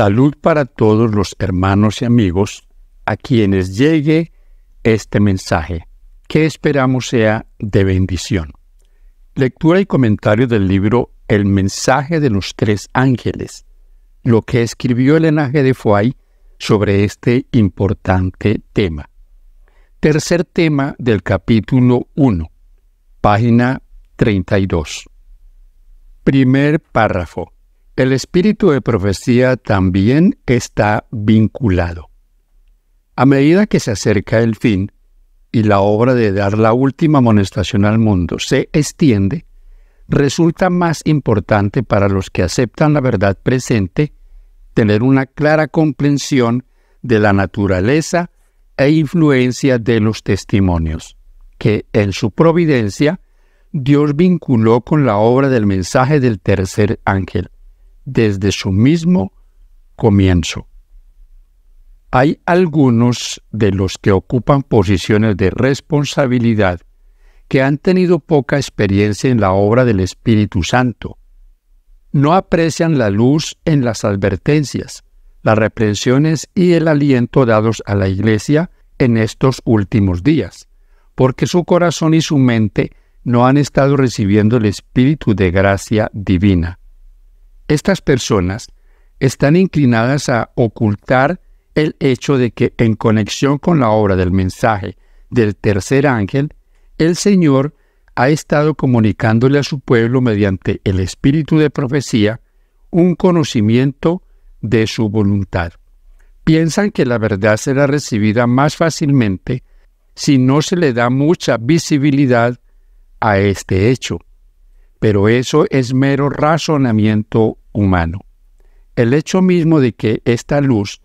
Salud para todos los hermanos y amigos a quienes llegue este mensaje, que esperamos sea de bendición. Lectura y comentario del libro El mensaje de los tres ángeles, lo que escribió el enaje de sobre este importante tema. Tercer tema del capítulo 1, página 32. Primer párrafo. El espíritu de profecía también está vinculado. A medida que se acerca el fin y la obra de dar la última amonestación al mundo se extiende, resulta más importante para los que aceptan la verdad presente tener una clara comprensión de la naturaleza e influencia de los testimonios, que en su providencia Dios vinculó con la obra del mensaje del tercer ángel desde su mismo comienzo. Hay algunos de los que ocupan posiciones de responsabilidad que han tenido poca experiencia en la obra del Espíritu Santo. No aprecian la luz en las advertencias, las reprensiones y el aliento dados a la Iglesia en estos últimos días, porque su corazón y su mente no han estado recibiendo el Espíritu de gracia divina. Estas personas están inclinadas a ocultar el hecho de que en conexión con la obra del mensaje del tercer ángel, el Señor ha estado comunicándole a su pueblo mediante el espíritu de profecía un conocimiento de su voluntad. Piensan que la verdad será recibida más fácilmente si no se le da mucha visibilidad a este hecho. Pero eso es mero razonamiento humano. El hecho mismo de que esta luz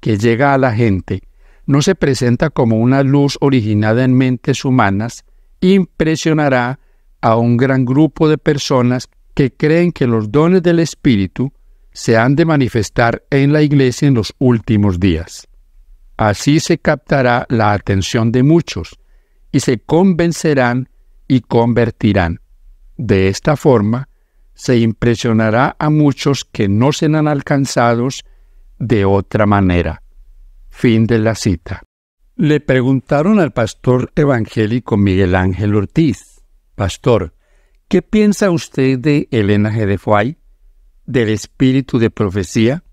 que llega a la gente no se presenta como una luz originada en mentes humanas impresionará a un gran grupo de personas que creen que los dones del Espíritu se han de manifestar en la Iglesia en los últimos días. Así se captará la atención de muchos y se convencerán y convertirán. De esta forma, se impresionará a muchos que no serán alcanzados de otra manera. Fin de la cita. Le preguntaron al pastor evangélico Miguel Ángel Ortiz, Pastor, ¿qué piensa usted de Elena G. de Fuay, del espíritu de profecía?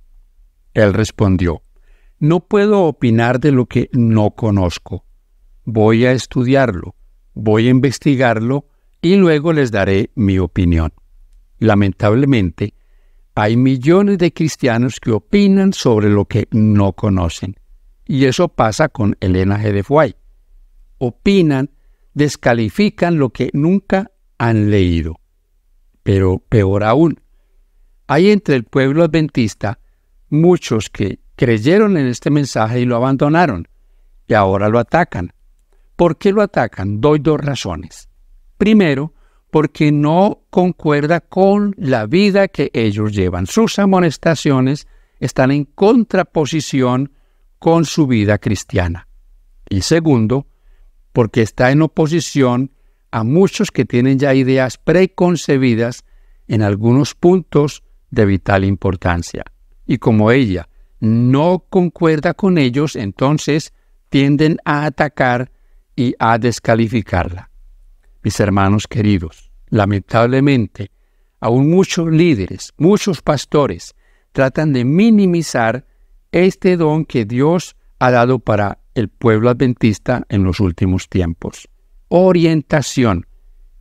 Él respondió, no puedo opinar de lo que no conozco. Voy a estudiarlo, voy a investigarlo y luego les daré mi opinión. Lamentablemente, hay millones de cristianos que opinan sobre lo que no conocen. Y eso pasa con Elena G. Opinan, descalifican lo que nunca han leído. Pero peor aún, hay entre el pueblo adventista muchos que creyeron en este mensaje y lo abandonaron, y ahora lo atacan. ¿Por qué lo atacan? Doy dos razones. Primero, porque no concuerda con la vida que ellos llevan. Sus amonestaciones están en contraposición con su vida cristiana. Y segundo, porque está en oposición a muchos que tienen ya ideas preconcebidas en algunos puntos de vital importancia. Y como ella no concuerda con ellos, entonces tienden a atacar y a descalificarla mis hermanos queridos. Lamentablemente, aún muchos líderes, muchos pastores, tratan de minimizar este don que Dios ha dado para el pueblo adventista en los últimos tiempos. Orientación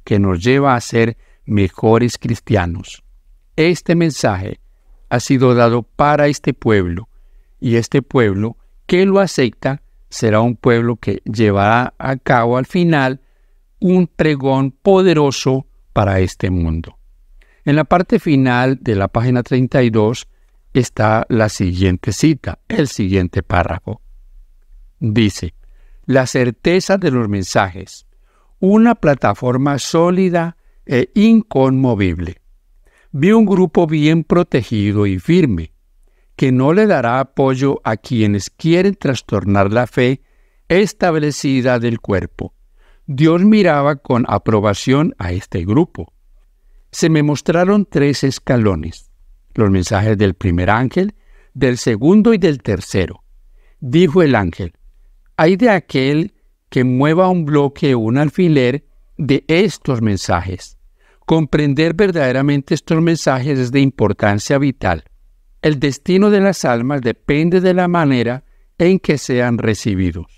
que nos lleva a ser mejores cristianos. Este mensaje ha sido dado para este pueblo y este pueblo que lo acepta será un pueblo que llevará a cabo al final un pregón poderoso para este mundo. En la parte final de la página 32 está la siguiente cita, el siguiente párrafo. Dice, la certeza de los mensajes, una plataforma sólida e inconmovible. Vi un grupo bien protegido y firme, que no le dará apoyo a quienes quieren trastornar la fe establecida del cuerpo Dios miraba con aprobación a este grupo. Se me mostraron tres escalones, los mensajes del primer ángel, del segundo y del tercero. Dijo el ángel, hay de aquel que mueva un bloque o un alfiler de estos mensajes. Comprender verdaderamente estos mensajes es de importancia vital. El destino de las almas depende de la manera en que sean recibidos.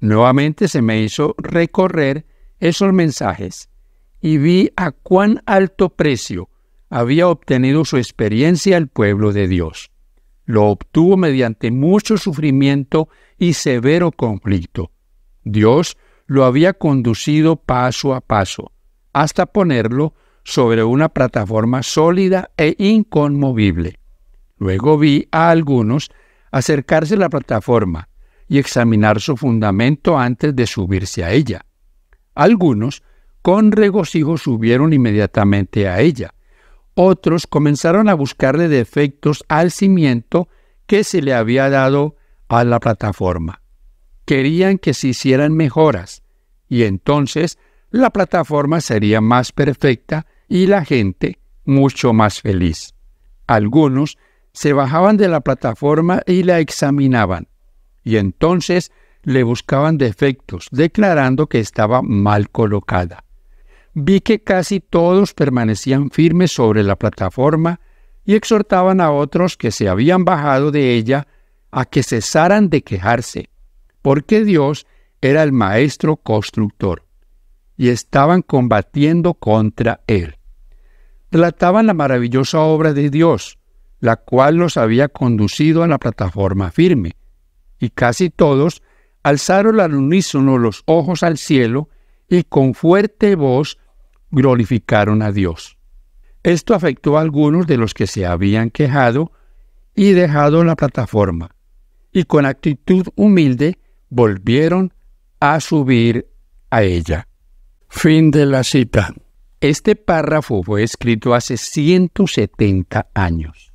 Nuevamente se me hizo recorrer esos mensajes y vi a cuán alto precio había obtenido su experiencia el pueblo de Dios. Lo obtuvo mediante mucho sufrimiento y severo conflicto. Dios lo había conducido paso a paso, hasta ponerlo sobre una plataforma sólida e inconmovible. Luego vi a algunos acercarse a la plataforma, y examinar su fundamento antes de subirse a ella. Algunos con regocijo subieron inmediatamente a ella. Otros comenzaron a buscarle defectos al cimiento que se le había dado a la plataforma. Querían que se hicieran mejoras, y entonces la plataforma sería más perfecta y la gente mucho más feliz. Algunos se bajaban de la plataforma y la examinaban, y entonces le buscaban defectos, declarando que estaba mal colocada. Vi que casi todos permanecían firmes sobre la plataforma y exhortaban a otros que se habían bajado de ella a que cesaran de quejarse, porque Dios era el maestro constructor, y estaban combatiendo contra él. Relataban la maravillosa obra de Dios, la cual los había conducido a la plataforma firme y casi todos alzaron al unísono los ojos al cielo y con fuerte voz glorificaron a Dios. Esto afectó a algunos de los que se habían quejado y dejado la plataforma, y con actitud humilde volvieron a subir a ella. Fin de la cita. Este párrafo fue escrito hace 170 años.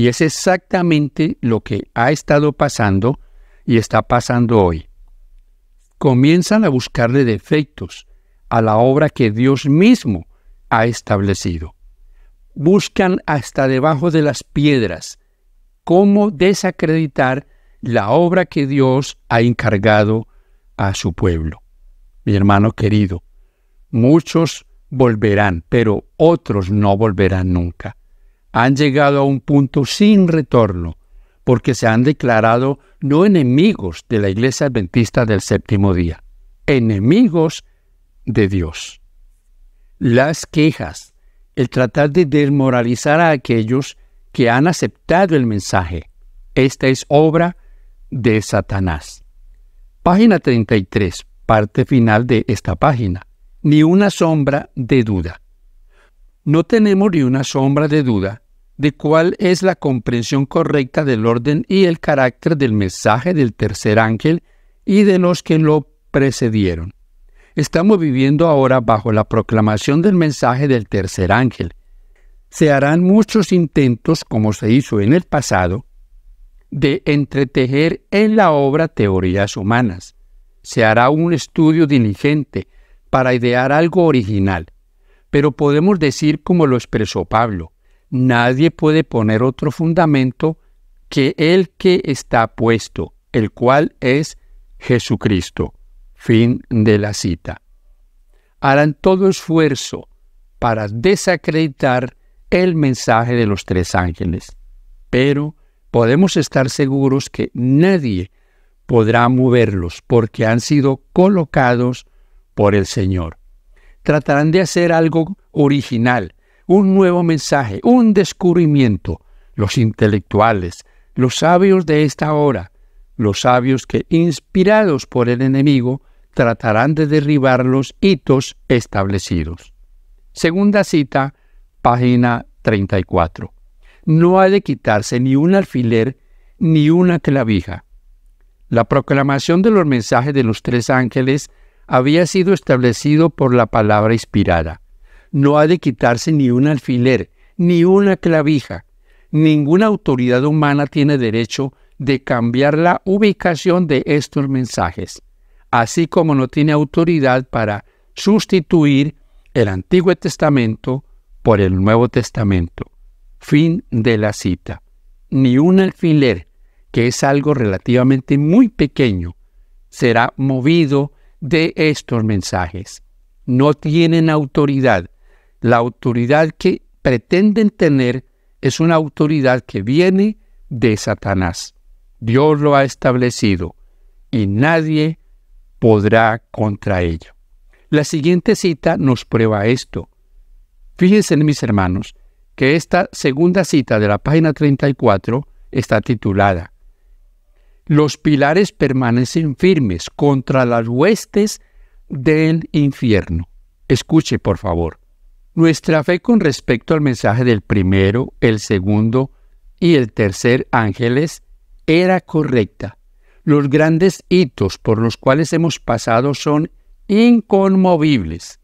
Y es exactamente lo que ha estado pasando y está pasando hoy. Comienzan a buscarle defectos a la obra que Dios mismo ha establecido. Buscan hasta debajo de las piedras cómo desacreditar la obra que Dios ha encargado a su pueblo. Mi hermano querido, muchos volverán, pero otros no volverán nunca han llegado a un punto sin retorno porque se han declarado no enemigos de la Iglesia Adventista del séptimo día, enemigos de Dios. Las quejas, el tratar de desmoralizar a aquellos que han aceptado el mensaje, esta es obra de Satanás. Página 33, parte final de esta página. Ni una sombra de duda. No tenemos ni una sombra de duda de cuál es la comprensión correcta del orden y el carácter del mensaje del tercer ángel y de los que lo precedieron. Estamos viviendo ahora bajo la proclamación del mensaje del tercer ángel. Se harán muchos intentos, como se hizo en el pasado, de entretejer en la obra teorías humanas. Se hará un estudio diligente para idear algo original, pero podemos decir como lo expresó Pablo, nadie puede poner otro fundamento que el que está puesto, el cual es Jesucristo. Fin de la cita. Harán todo esfuerzo para desacreditar el mensaje de los tres ángeles, pero podemos estar seguros que nadie podrá moverlos porque han sido colocados por el Señor tratarán de hacer algo original, un nuevo mensaje, un descubrimiento. Los intelectuales, los sabios de esta hora, los sabios que, inspirados por el enemigo, tratarán de derribar los hitos establecidos. Segunda cita, página 34. No ha de quitarse ni un alfiler ni una clavija. La proclamación de los mensajes de los tres ángeles había sido establecido por la palabra inspirada. No ha de quitarse ni un alfiler, ni una clavija. Ninguna autoridad humana tiene derecho de cambiar la ubicación de estos mensajes, así como no tiene autoridad para sustituir el Antiguo Testamento por el Nuevo Testamento. Fin de la cita. Ni un alfiler, que es algo relativamente muy pequeño, será movido de estos mensajes. No tienen autoridad. La autoridad que pretenden tener es una autoridad que viene de Satanás. Dios lo ha establecido y nadie podrá contra ello. La siguiente cita nos prueba esto. Fíjense, mis hermanos, que esta segunda cita de la página 34 está titulada los pilares permanecen firmes contra las huestes del infierno. Escuche, por favor. Nuestra fe con respecto al mensaje del primero, el segundo y el tercer ángeles era correcta. Los grandes hitos por los cuales hemos pasado son inconmovibles,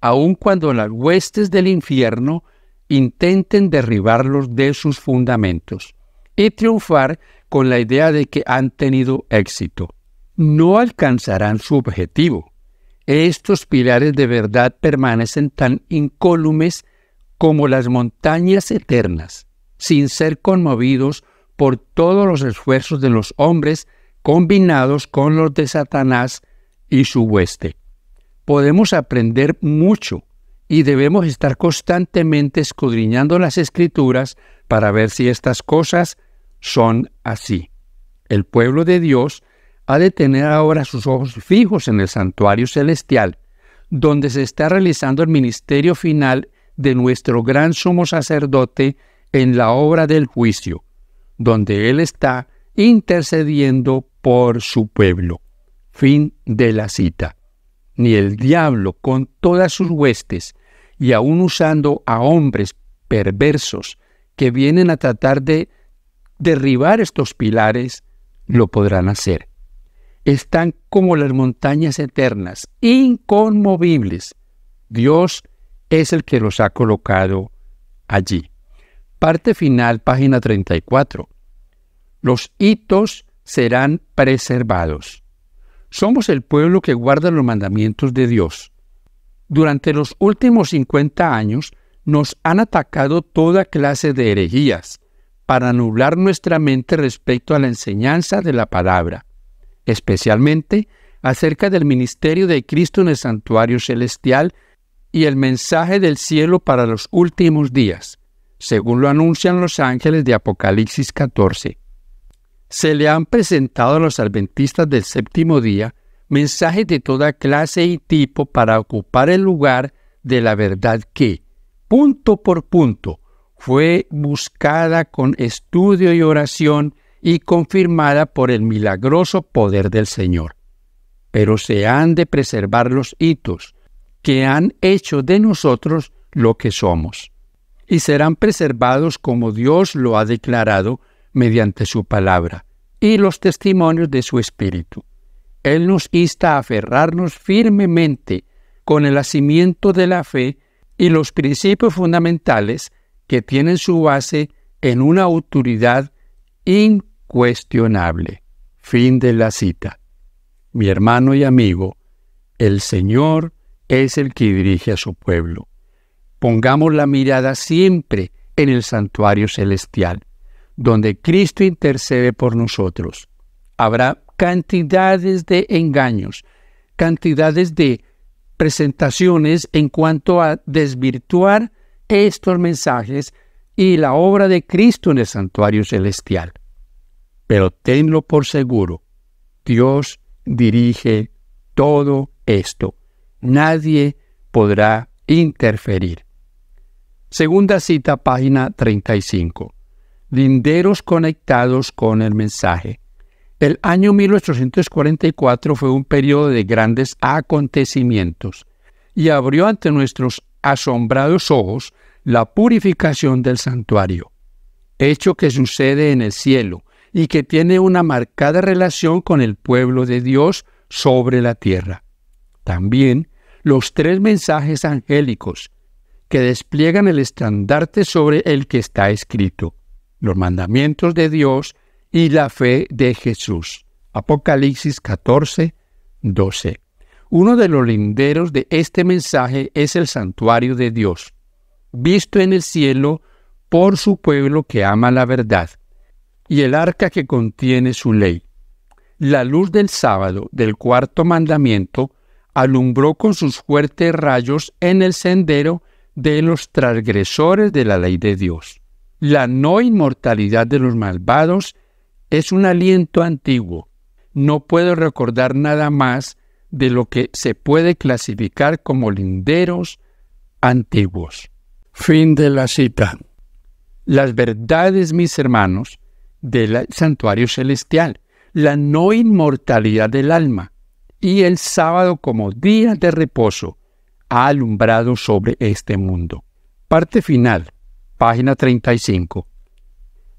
aun cuando las huestes del infierno intenten derribarlos de sus fundamentos y triunfar con la idea de que han tenido éxito. No alcanzarán su objetivo. Estos pilares de verdad permanecen tan incólumes como las montañas eternas, sin ser conmovidos por todos los esfuerzos de los hombres combinados con los de Satanás y su hueste. Podemos aprender mucho y debemos estar constantemente escudriñando las escrituras para ver si estas cosas son así. El pueblo de Dios ha de tener ahora sus ojos fijos en el santuario celestial, donde se está realizando el ministerio final de nuestro gran sumo sacerdote en la obra del juicio, donde Él está intercediendo por su pueblo. Fin de la cita. Ni el diablo con todas sus huestes, y aún usando a hombres perversos que vienen a tratar de derribar estos pilares, lo podrán hacer. Están como las montañas eternas, inconmovibles. Dios es el que los ha colocado allí. Parte final, página 34. Los hitos serán preservados. Somos el pueblo que guarda los mandamientos de Dios. Durante los últimos 50 años nos han atacado toda clase de herejías, para nublar nuestra mente respecto a la enseñanza de la palabra, especialmente acerca del ministerio de Cristo en el santuario celestial y el mensaje del cielo para los últimos días, según lo anuncian los ángeles de Apocalipsis 14. Se le han presentado a los adventistas del séptimo día mensajes de toda clase y tipo para ocupar el lugar de la verdad que, punto por punto, fue buscada con estudio y oración y confirmada por el milagroso poder del Señor. Pero se han de preservar los hitos que han hecho de nosotros lo que somos, y serán preservados como Dios lo ha declarado mediante su palabra y los testimonios de su Espíritu. Él nos insta a aferrarnos firmemente con el nacimiento de la fe y los principios fundamentales que tienen su base en una autoridad incuestionable. Fin de la cita. Mi hermano y amigo, el Señor es el que dirige a su pueblo. Pongamos la mirada siempre en el santuario celestial, donde Cristo intercede por nosotros. Habrá cantidades de engaños, cantidades de presentaciones en cuanto a desvirtuar estos mensajes y la obra de Cristo en el santuario celestial. Pero tenlo por seguro, Dios dirige todo esto. Nadie podrá interferir. Segunda cita, página 35. Linderos conectados con el mensaje. El año 1844 fue un periodo de grandes acontecimientos y abrió ante nuestros asombrados ojos la purificación del santuario, hecho que sucede en el cielo y que tiene una marcada relación con el pueblo de Dios sobre la tierra. También los tres mensajes angélicos que despliegan el estandarte sobre el que está escrito, los mandamientos de Dios y la fe de Jesús. Apocalipsis 14, 12. Uno de los linderos de este mensaje es el santuario de Dios, visto en el cielo por su pueblo que ama la verdad, y el arca que contiene su ley. La luz del sábado del cuarto mandamiento alumbró con sus fuertes rayos en el sendero de los transgresores de la ley de Dios. La no inmortalidad de los malvados es un aliento antiguo. No puedo recordar nada más de lo que se puede clasificar como linderos antiguos. Fin de la cita. Las verdades, mis hermanos, del santuario celestial, la no inmortalidad del alma y el sábado como día de reposo ha alumbrado sobre este mundo. Parte final, página 35.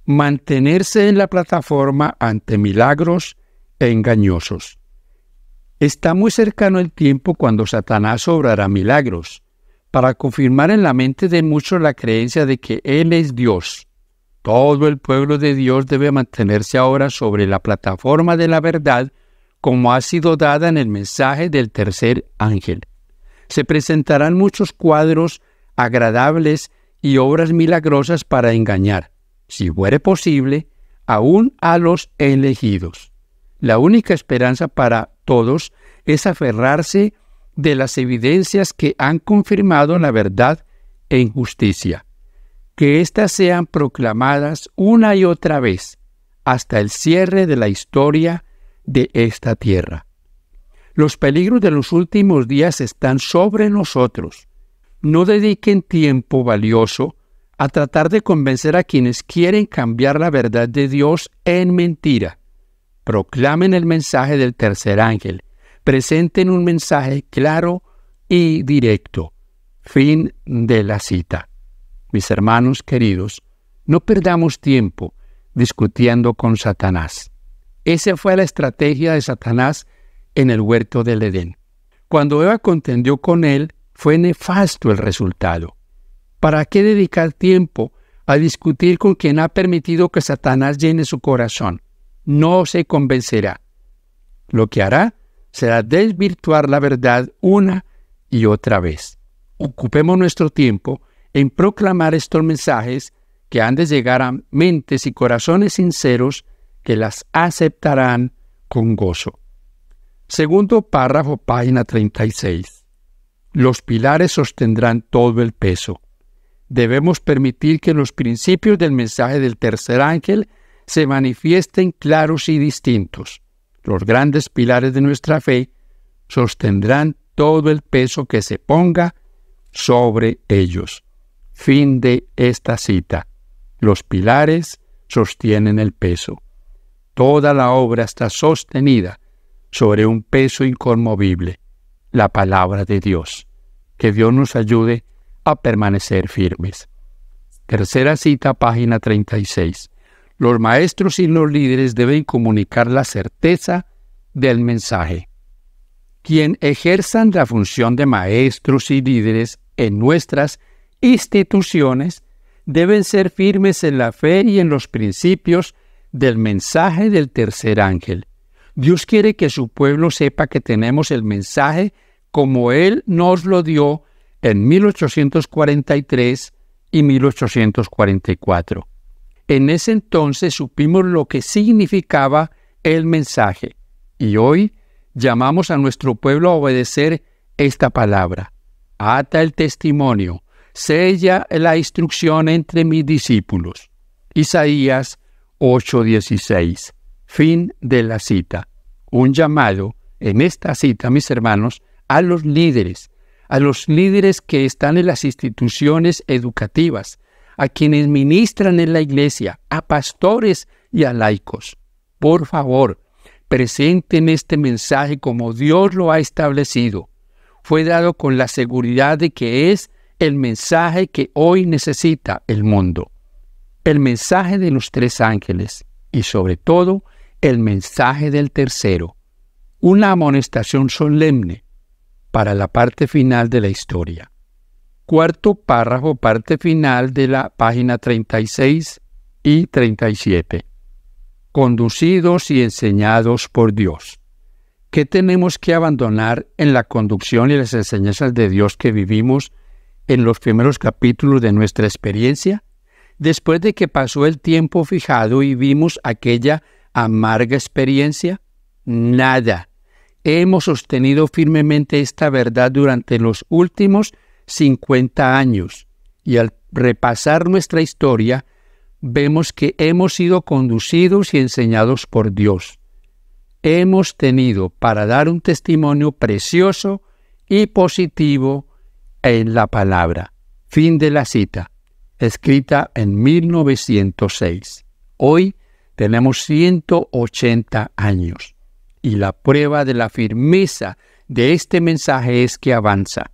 Mantenerse en la plataforma ante milagros engañosos. Está muy cercano el tiempo cuando Satanás obrará milagros, para confirmar en la mente de muchos la creencia de que Él es Dios. Todo el pueblo de Dios debe mantenerse ahora sobre la plataforma de la verdad como ha sido dada en el mensaje del tercer ángel. Se presentarán muchos cuadros agradables y obras milagrosas para engañar, si fuere posible, aún a los elegidos. La única esperanza para todos es aferrarse de las evidencias que han confirmado la verdad e justicia. Que éstas sean proclamadas una y otra vez hasta el cierre de la historia de esta tierra. Los peligros de los últimos días están sobre nosotros. No dediquen tiempo valioso a tratar de convencer a quienes quieren cambiar la verdad de Dios en mentira proclamen el mensaje del tercer ángel, presenten un mensaje claro y directo. Fin de la cita. Mis hermanos queridos, no perdamos tiempo discutiendo con Satanás. Esa fue la estrategia de Satanás en el huerto del Edén. Cuando Eva contendió con él, fue nefasto el resultado. ¿Para qué dedicar tiempo a discutir con quien ha permitido que Satanás llene su corazón? no se convencerá. Lo que hará será desvirtuar la verdad una y otra vez. Ocupemos nuestro tiempo en proclamar estos mensajes que han de llegar a mentes y corazones sinceros que las aceptarán con gozo. Segundo párrafo, página 36. Los pilares sostendrán todo el peso. Debemos permitir que los principios del mensaje del tercer ángel se manifiesten claros y distintos. Los grandes pilares de nuestra fe sostendrán todo el peso que se ponga sobre ellos. Fin de esta cita. Los pilares sostienen el peso. Toda la obra está sostenida sobre un peso inconmovible, la palabra de Dios. Que Dios nos ayude a permanecer firmes. Tercera cita, página 36. Los maestros y los líderes deben comunicar la certeza del mensaje. Quien ejerzan la función de maestros y líderes en nuestras instituciones deben ser firmes en la fe y en los principios del mensaje del tercer ángel. Dios quiere que su pueblo sepa que tenemos el mensaje como Él nos lo dio en 1843 y 1844. En ese entonces supimos lo que significaba el mensaje y hoy llamamos a nuestro pueblo a obedecer esta palabra. Ata el testimonio, sella la instrucción entre mis discípulos. Isaías 8:16. Fin de la cita. Un llamado en esta cita, mis hermanos, a los líderes, a los líderes que están en las instituciones educativas, a quienes ministran en la iglesia, a pastores y a laicos. Por favor, presenten este mensaje como Dios lo ha establecido. Fue dado con la seguridad de que es el mensaje que hoy necesita el mundo. El mensaje de los tres ángeles y sobre todo el mensaje del tercero. Una amonestación solemne para la parte final de la historia cuarto párrafo, parte final de la página 36 y 37. Conducidos y enseñados por Dios. ¿Qué tenemos que abandonar en la conducción y las enseñanzas de Dios que vivimos en los primeros capítulos de nuestra experiencia? Después de que pasó el tiempo fijado y vimos aquella amarga experiencia, nada. Hemos sostenido firmemente esta verdad durante los últimos 50 años. Y al repasar nuestra historia, vemos que hemos sido conducidos y enseñados por Dios. Hemos tenido para dar un testimonio precioso y positivo en la palabra. Fin de la cita, escrita en 1906. Hoy tenemos 180 años y la prueba de la firmeza de este mensaje es que avanza,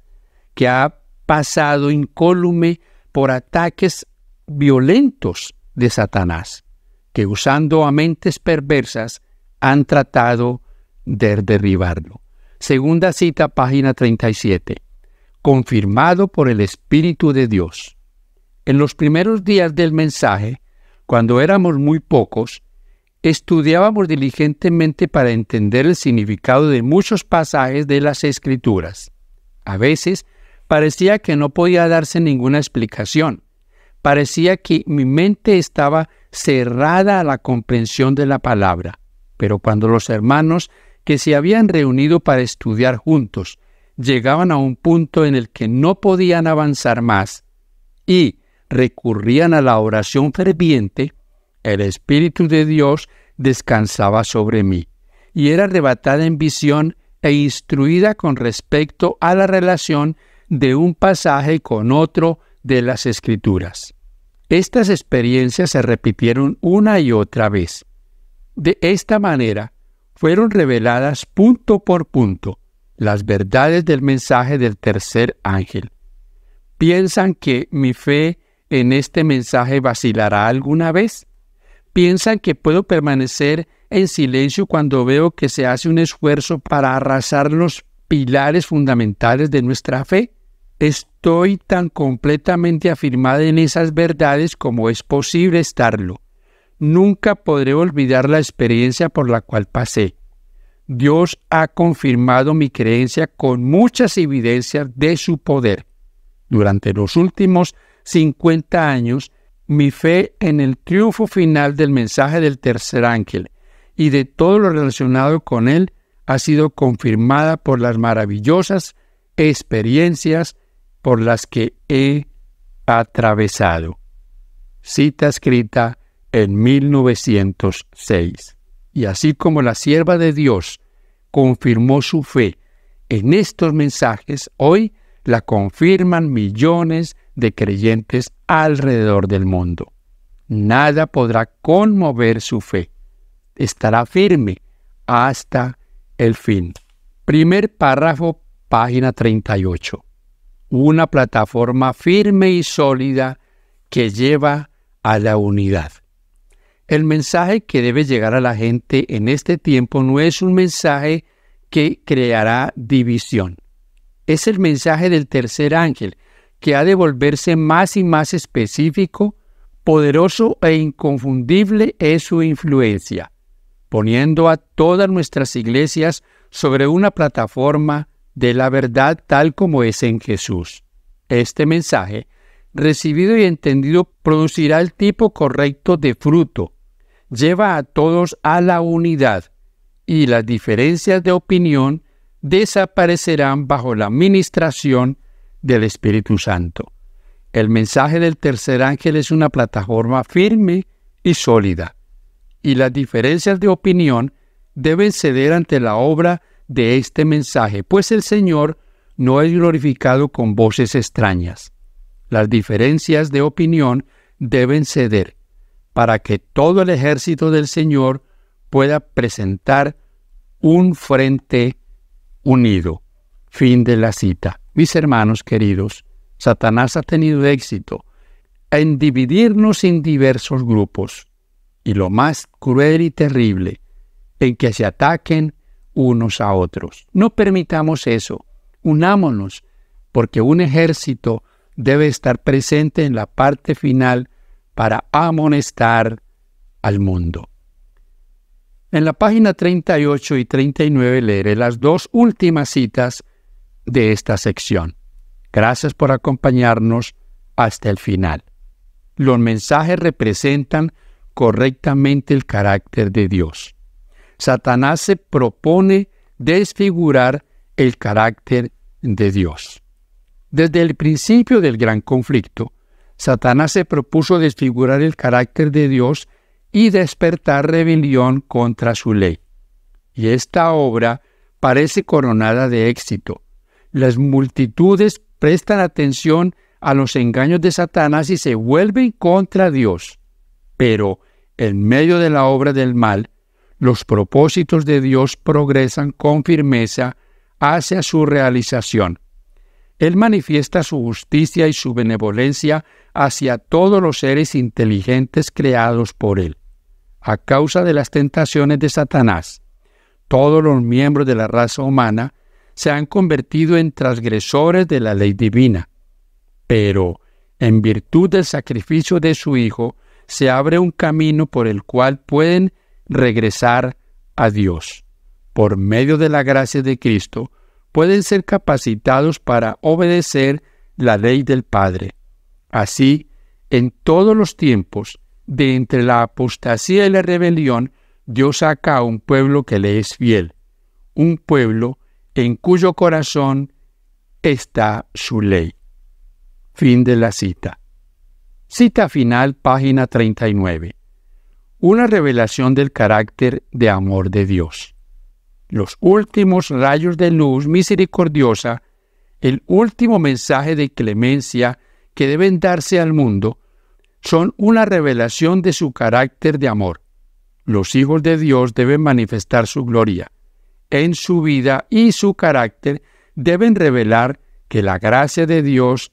que ha pasado incólume por ataques violentos de Satanás, que usando a mentes perversas han tratado de derribarlo. Segunda cita, página 37. Confirmado por el Espíritu de Dios. En los primeros días del mensaje, cuando éramos muy pocos, estudiábamos diligentemente para entender el significado de muchos pasajes de las Escrituras. A veces Parecía que no podía darse ninguna explicación. Parecía que mi mente estaba cerrada a la comprensión de la palabra. Pero cuando los hermanos que se habían reunido para estudiar juntos llegaban a un punto en el que no podían avanzar más y recurrían a la oración ferviente, el Espíritu de Dios descansaba sobre mí y era arrebatada en visión e instruida con respecto a la relación de un pasaje con otro de las escrituras. Estas experiencias se repitieron una y otra vez. De esta manera, fueron reveladas punto por punto las verdades del mensaje del tercer ángel. ¿Piensan que mi fe en este mensaje vacilará alguna vez? ¿Piensan que puedo permanecer en silencio cuando veo que se hace un esfuerzo para arrasar los pilares fundamentales de nuestra fe? estoy tan completamente afirmada en esas verdades como es posible estarlo. Nunca podré olvidar la experiencia por la cual pasé. Dios ha confirmado mi creencia con muchas evidencias de su poder. Durante los últimos 50 años, mi fe en el triunfo final del mensaje del tercer ángel y de todo lo relacionado con él ha sido confirmada por las maravillosas experiencias por las que he atravesado. Cita escrita en 1906. Y así como la sierva de Dios confirmó su fe en estos mensajes, hoy la confirman millones de creyentes alrededor del mundo. Nada podrá conmover su fe. Estará firme hasta el fin. Primer párrafo, página 38 una plataforma firme y sólida que lleva a la unidad. El mensaje que debe llegar a la gente en este tiempo no es un mensaje que creará división. Es el mensaje del tercer ángel, que ha de volverse más y más específico, poderoso e inconfundible es su influencia, poniendo a todas nuestras iglesias sobre una plataforma de la verdad tal como es en Jesús. Este mensaje, recibido y entendido, producirá el tipo correcto de fruto, lleva a todos a la unidad y las diferencias de opinión desaparecerán bajo la ministración del Espíritu Santo. El mensaje del tercer ángel es una plataforma firme y sólida, y las diferencias de opinión deben ceder ante la obra de este mensaje, pues el Señor no es glorificado con voces extrañas. Las diferencias de opinión deben ceder para que todo el ejército del Señor pueda presentar un frente unido. Fin de la cita. Mis hermanos queridos, Satanás ha tenido éxito en dividirnos en diversos grupos, y lo más cruel y terrible, en que se ataquen unos a otros. No permitamos eso, unámonos, porque un ejército debe estar presente en la parte final para amonestar al mundo. En la página 38 y 39 leeré las dos últimas citas de esta sección. Gracias por acompañarnos hasta el final. Los mensajes representan correctamente el carácter de Dios. Satanás se propone desfigurar el carácter de Dios. Desde el principio del gran conflicto, Satanás se propuso desfigurar el carácter de Dios y despertar rebelión contra su ley. Y esta obra parece coronada de éxito. Las multitudes prestan atención a los engaños de Satanás y se vuelven contra Dios. Pero en medio de la obra del mal, los propósitos de Dios progresan con firmeza hacia su realización. Él manifiesta su justicia y su benevolencia hacia todos los seres inteligentes creados por Él. A causa de las tentaciones de Satanás, todos los miembros de la raza humana se han convertido en transgresores de la ley divina. Pero, en virtud del sacrificio de su Hijo, se abre un camino por el cual pueden regresar a Dios. Por medio de la gracia de Cristo, pueden ser capacitados para obedecer la ley del Padre. Así, en todos los tiempos, de entre la apostasía y la rebelión, Dios saca a un pueblo que le es fiel, un pueblo en cuyo corazón está su ley. Fin de la cita. Cita final, página 39 una revelación del carácter de amor de Dios. Los últimos rayos de luz misericordiosa, el último mensaje de clemencia que deben darse al mundo, son una revelación de su carácter de amor. Los hijos de Dios deben manifestar su gloria. En su vida y su carácter deben revelar que la gracia de Dios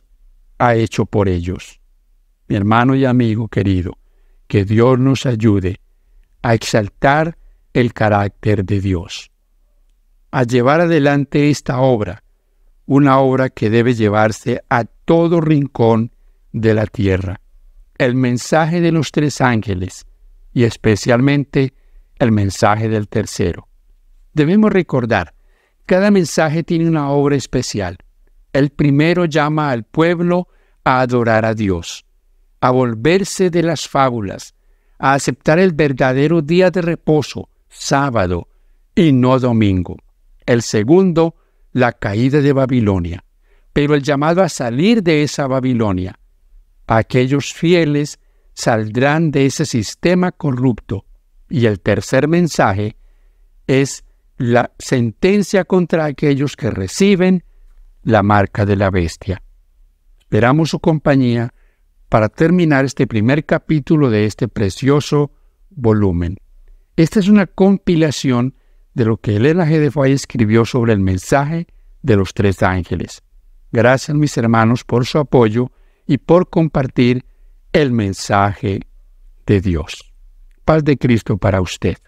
ha hecho por ellos. Mi hermano y amigo querido, que Dios nos ayude a exaltar el carácter de Dios, a llevar adelante esta obra, una obra que debe llevarse a todo rincón de la tierra. El mensaje de los tres ángeles y especialmente el mensaje del tercero. Debemos recordar, cada mensaje tiene una obra especial. El primero llama al pueblo a adorar a Dios a volverse de las fábulas, a aceptar el verdadero día de reposo, sábado, y no domingo. El segundo, la caída de Babilonia, pero el llamado a salir de esa Babilonia. Aquellos fieles saldrán de ese sistema corrupto. Y el tercer mensaje es la sentencia contra aquellos que reciben la marca de la bestia. Esperamos su compañía para terminar este primer capítulo de este precioso volumen. Esta es una compilación de lo que el G. de Foy escribió sobre el mensaje de los tres ángeles. Gracias mis hermanos por su apoyo y por compartir el mensaje de Dios. Paz de Cristo para usted.